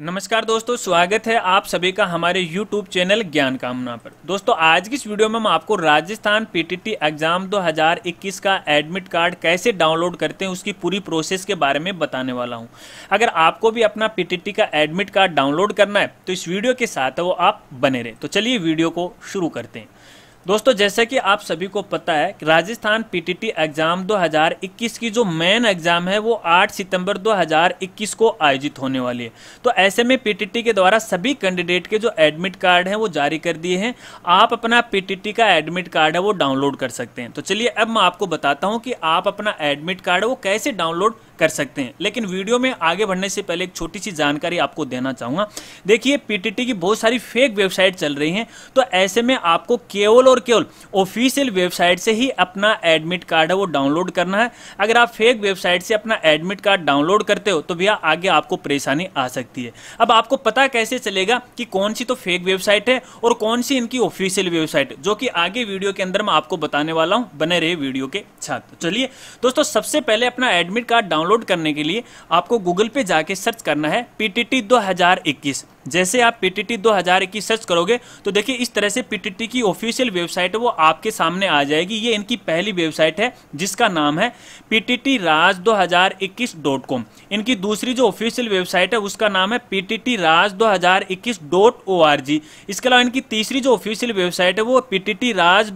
नमस्कार दोस्तों स्वागत है आप सभी का हमारे YouTube चैनल ज्ञान कामना पर दोस्तों आज की इस वीडियो में हम आपको राजस्थान पीटीटी एग्जाम 2021 का एडमिट कार्ड कैसे डाउनलोड करते हैं उसकी पूरी प्रोसेस के बारे में बताने वाला हूं अगर आपको भी अपना पीटीटी का एडमिट कार्ड डाउनलोड करना है तो इस वीडियो के साथ वो आप बने रहे तो चलिए वीडियो को शुरू करते हैं दोस्तों जैसे कि आप सभी को पता है कि राजस्थान पीटीटी एग्जाम 2021 की जो मेन एग्जाम है वो 8 सितंबर 2021 को आयोजित होने वाली है तो ऐसे में पीटीटी के द्वारा सभी कैंडिडेट के जो एडमिट कार्ड हैं वो जारी कर दिए हैं आप अपना पीटीटी का एडमिट कार्ड है वो डाउनलोड कर सकते हैं तो चलिए अब मैं आपको बताता हूँ कि आप अपना एडमिट कार्ड है वो कैसे डाउनलोड कर सकते हैं लेकिन वीडियो में आगे बढ़ने से पहले एक छोटी सी जानकारी आपको देना चाहूंगा देखिए पीटीटी की बहुत सारी फेक वेबसाइट चल रही हैं तो ऐसे में आपको केवल और केवल ऑफिशियल वेबसाइट से ही अपना एडमिट कार्ड है वो डाउनलोड करना है अगर आप फेक वेबसाइट से अपना एडमिट कार्ड डाउनलोड करते हो तो भैया आगे आपको परेशानी आ सकती है अब आपको पता कैसे चलेगा कि कौन सी तो फेक वेबसाइट है और कौन सी इनकी ऑफिशियल वेबसाइट जो कि आगे वीडियो के अंदर मैं आपको बताने वाला हूँ बने रहे वीडियो के साथ तो चलिए दोस्तों सबसे पहले अपना एडमिट कार्ड डाउन डाउनलोड करने के लिए आपको गूगल पे जाके सर्च करना है पीटीटी इक्कीस जैसे आप पीटीटी 2021 सर्च करोगे तो देखिए इस तरह से पीटीटी की ऑफिशियल वेबसाइट है वो आपके सामने आ जाएगी ये इनकी पहली वेबसाइट है जिसका नाम है पीटीटी राज कॉम इनकी दूसरी जो ऑफिशियल वेबसाइट है उसका नाम है पीटीटी राज जी इसके अलावा इनकी तीसरी जो ऑफिशियल वेबसाइट है वो पीटीटी राज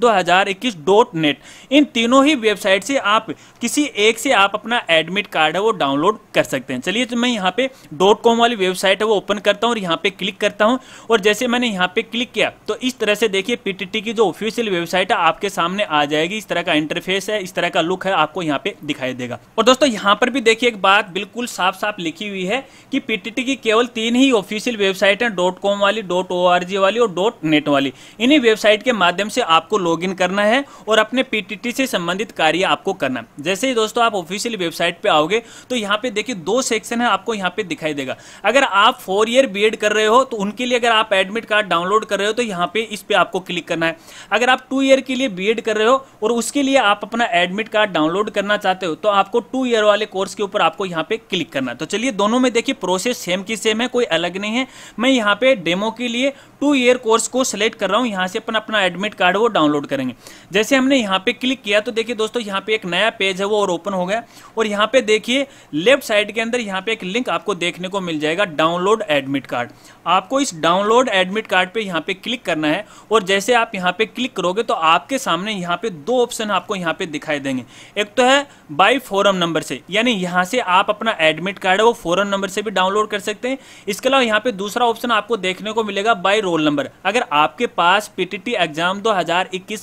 नेट इन तीनों ही वेबसाइट से आप किसी एक से आप अपना एडमिट कार्ड है वो डाउनलोड कर सकते हैं चलिए तो मैं यहाँ पे डॉट कॉम वाली वेबसाइट है वो ओपन करता हूँ और यहाँ यहाँ पे क्लिक करता हूँ और जैसे मैंने यहाँ पे क्लिक किया तो इस तरह से देखिए पीटीटी की जो ऑफिशियल वेबसाइट है आपके सामने आ जाएगी इस तरह का इंटरफेस है इस तरह का लुक है आपको यहाँ पे दिखाई देगा और दोस्तों यहाँ पर भी देखिए एक बात बिल्कुल साफ साफ लिखी हुई है कि पीटीटी की केवल तीन ही ऑफिशियल वेबसाइट है डॉट कॉम वाली डॉट ओ आर जी वाली और डॉट नेट वाली इन्हीं वेबसाइट के माध्यम से आपको लॉग इन करना है और अपने पीटीटी से संबंधित कार्य आपको करना है जैसे ही दोस्तों आप ऑफिशियल वेबसाइट पे आओगे तो यहाँ पे देखिए दो सेक्शन है आपको यहाँ पे दिखाई देगा अगर आप फोर ईयर बी कर कर रहे हो तो उनके लिए अगर आप एडमिट कार्ड डाउनलोड कर रहे हो तो यहाँ पे इस पर आपको क्लिक करना है अगर आप टू ईयर के लिए बी कर रहे हो और उसके लिए आप अपना एडमिट कार्ड डाउनलोड करना चाहते हो तो आपको टू ईयर वाले कोर्स के ऊपर आपको यहाँ पे क्लिक करना है तो चलिए दोनों में देखिए प्रोसेस सेम की सेम है कोई अलग नहीं है मैं यहाँ पे डेमो के लिए टू ईयर कोर्स को सिलेक्ट कर रहा हूँ यहाँ से अपना अपना एडमिट कार्ड वो डाउनलोड करेंगे जैसे हमने यहाँ पे क्लिक किया तो देखिए दोस्तों यहाँ पे एक नया पेज है वो और ओपन हो गया और यहाँ पे देखिए लेफ्ट साइड के अंदर यहाँ पे एक लिंक आपको देखने को मिल जाएगा डाउनलोड एडमिट कार्ड आपको इस डाउनलोड एडमिट कार्ड पे यहाँ पे क्लिक करना है और जैसे आप यहाँ पे क्लिक करोगे तो आपके सामने यहाँ पे दो ऑप्शन आपको यहाँ पे दिखाई देंगे एक तो है बाय फोरम नंबर से यानी यहाँ से आप अपना एडमिट कार्ड है वो फोरम नंबर से भी डाउनलोड कर सकते हैं इसके अलावा यहाँ पे दूसरा ऑप्शन आपको देखने को मिलेगा बाई रोल नंबर अगर आपके पास पी एग्जाम दो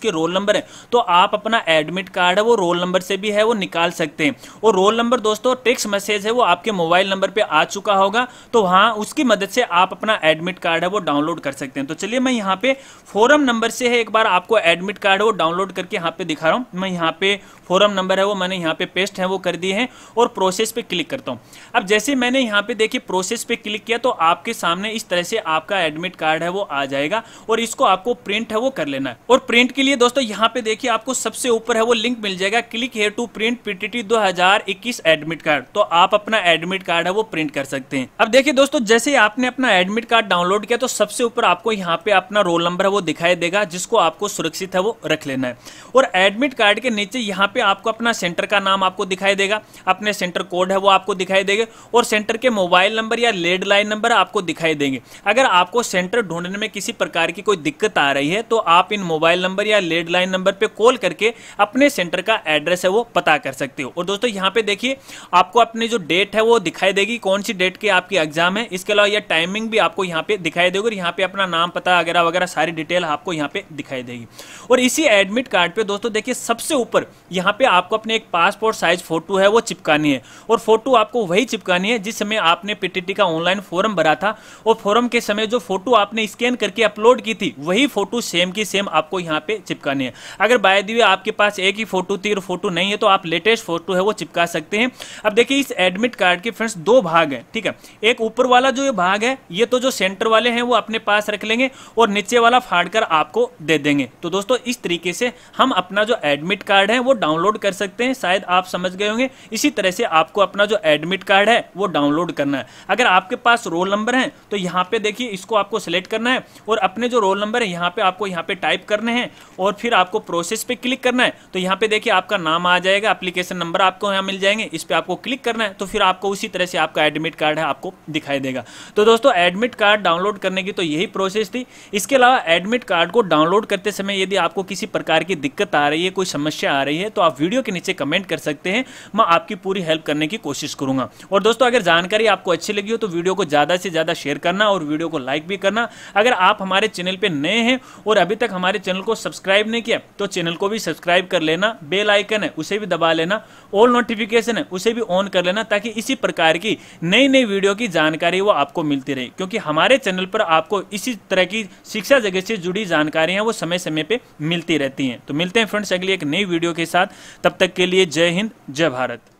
के रोल नंबर है तो आप अपना एडमिट कार्ड है वो रोल नंबर से भी है वो निकाल सकते हैं और रोल नंबर दोस्तों टेक्स्ट मैसेज है वो आपके मोबाइल नंबर पर आ चुका होगा तो वहाँ उसकी मदद से आप आप अपना एडमिट कार्ड है वो डाउनलोड कर सकते हैं तो चलिए मैं यहाँ पे फोरम नंबर से है एक बार आपको एडमिट कार्ड है वो डाउनलोड करके यहाँ पे दिखा रहा हूँ मैं यहाँ पे फोरम नंबर है वो मैंने यहाँ पे पेस्ट है वो कर दिए हैं और प्रोसेस पे क्लिक करता हूँ अब जैसे मैंने यहाँ पे देखिए प्रोसेस पे क्लिक किया तो आपके सामने इस तरह से आपका एडमिट कार्ड है वो आ जाएगा और इसको आपको प्रिंट है वो कर लेना है और प्रिंट के लिए दोस्तों यहाँ पे देखिए आपको सबसे ऊपर है वो लिंक मिल जाएगा click here to print PTT दो एडमिट कार्ड तो आप अपना एडमिट कार्ड है वो प्रिंट कर सकते हैं अब देखिए दोस्तों जैसे आपने अपना एडमिट कार्ड डाउनलोड किया तो सबसे ऊपर आपको यहाँ पे अपना रोल नंबर है वो दिखाई देगा जिसको आपको सुरक्षित है वो रख लेना है और एडमिट कार्ड के नीचे यहाँ पे आपको अपना सेंटर का नाम आपको दिखाई देगा अपने सेंटर कोड है वो आपको दिखाई देगा और सेंटर के मोबाइल नंबर या लेडलाइन नंबर आपको दिखाई देंगे अगर आपको सेंटर ढूंढने में किसी प्रकार की कोई दिक्कत आ रही है तो आप इन मोबाइल नंबर या लेडलाइन नंबर पर कॉल करके अपने सेंटर का एड्रेस है वो पता कर सकते हो और दोस्तों यहाँ पे देखिए आपको अपनी जो डेट है वो दिखाई देगी कौन सी डेट की आपकी एग्जाम है इसके अलावा यह टाइम टाइमिंग भी आपको यहाँ पे दिखाई देगी और यहाँ पे अपना नाम पता वगैरह वगैरह सारी डिटेल आपको यहाँ पे दिखाई देगी और इसी एडमिट कार्ड पे दोस्तों देखिए सबसे ऊपर यहाँ पे आपको अपने एक पासपोर्ट साइज फोटो है वो चिपकानी है और फोटो आपको वही चिपकानी है जिस समय आपने पीटीटी का ऑनलाइन फॉरम भरा था और फॉरम के समय जो फोटो आपने स्कैन करके अपलोड की थी वही फोटो सेम की सेम आपको यहाँ पे चिपकानी है अगर बाय दी आपके पास एक ही फोटो थी और फोटो नहीं है तो आप लेटेस्ट फोटो है वो चिपका सकते हैं अब देखिए इस एडमिट कार्ड के फ्रेंड्स दो भाग है ठीक है एक ऊपर वाला जो ये भाग है ये तो जो सेंटर वाले हैं वो अपने पास रख लेंगे और नीचे वाला फाड़ कर आपको दे देंगे तो दोस्तों इस तरीके से हम अपना जो एडमिट कार्ड है वो डाउनलोड कर सकते हैं शायद आप समझ गए होंगे इसी तरह से आपको अपना जो एडमिट कार्ड है वो डाउनलोड करना है अगर आपके पास रोल नंबर है तो यहाँ पे देखिए इसको आपको सिलेक्ट करना है और अपने जो रोल नंबर है यहाँ पे आपको यहाँ पे टाइप करने हैं और फिर आपको प्रोसेस पे क्लिक करना है तो यहाँ पे देखिए आपका नाम आ जाएगा अप्लीकेशन नंबर आपको यहाँ मिल जाएंगे इस पर आपको क्लिक करना है तो फिर आपको उसी तरह से आपका एडमिट कार्ड है आपको दिखाई देगा तो दोस्तों एडमिट कार्ड डाउनलोड करने की तो यही प्रोसेस थी इसके अलावा एडमिट कार्ड को डाउनलोड करते समय यदि आपको किसी प्रकार की दिक्कत आ रही है कोई समस्या आ रही है तो आप वीडियो के नीचे कमेंट कर सकते हैं मैं आपकी पूरी हेल्प करने की कोशिश करूंगा और दोस्तों अगर जानकारी आपको अच्छी लगी हो तो वीडियो को ज़्यादा से ज़्यादा शेयर करना और वीडियो को लाइक भी करना अगर आप हमारे चैनल पर नए हैं और अभी तक हमारे चैनल को सब्सक्राइब नहीं किया तो चैनल को भी सब्सक्राइब कर लेना बेल आइकन है उसे भी दबा लेना ऑल नोटिफिकेशन है उसे भी ऑन कर लेना ताकि इसी प्रकार की नई नई वीडियो की जानकारी वो आपको मिलती रहे करें क्योंकि हमारे चैनल पर आपको इसी तरह की शिक्षा जगत से जुड़ी जानकारियां वो समय समय पर मिलती रहती हैं तो मिलते हैं फ्रेंड्स अगली एक नई वीडियो के साथ तब तक के लिए जय हिंद जय भारत